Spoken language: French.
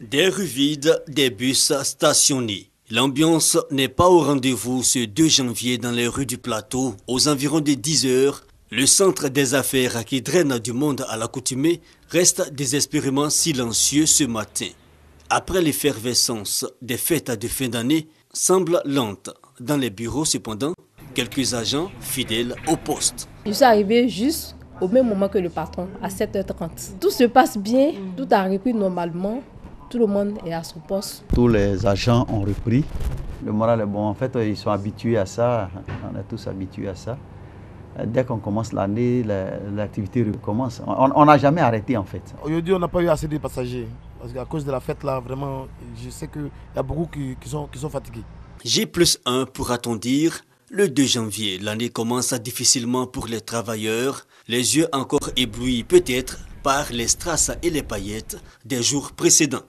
Des rues vides, des bus stationnés. L'ambiance n'est pas au rendez-vous ce 2 janvier dans les rues du plateau. Aux environs de 10 heures, le centre des affaires qui draine du monde à l'accoutumée reste désespérément silencieux ce matin. Après l'effervescence des fêtes de fin d'année, semble lente. Dans les bureaux, cependant, quelques agents fidèles au poste. Je suis arrivé juste au même moment que le patron, à 7h30. Tout se passe bien, tout a repris normalement tout le monde est à son poste. Tous les agents ont repris. Le moral est bon. En fait, ils sont habitués à ça. On est tous habitués à ça. Euh, dès qu'on commence l'année, l'activité recommence. On n'a jamais arrêté en fait. Aujourd'hui, on n'a pas eu assez de passagers. Parce qu'à cause de la fête, là, vraiment, je sais qu'il y a beaucoup qui, sont, fatigués. J plus 1, pour t dire le 2 janvier, l'année commence difficilement pour les travailleurs, les yeux encore éblouis peut-être par les strass et les paillettes des jours précédents.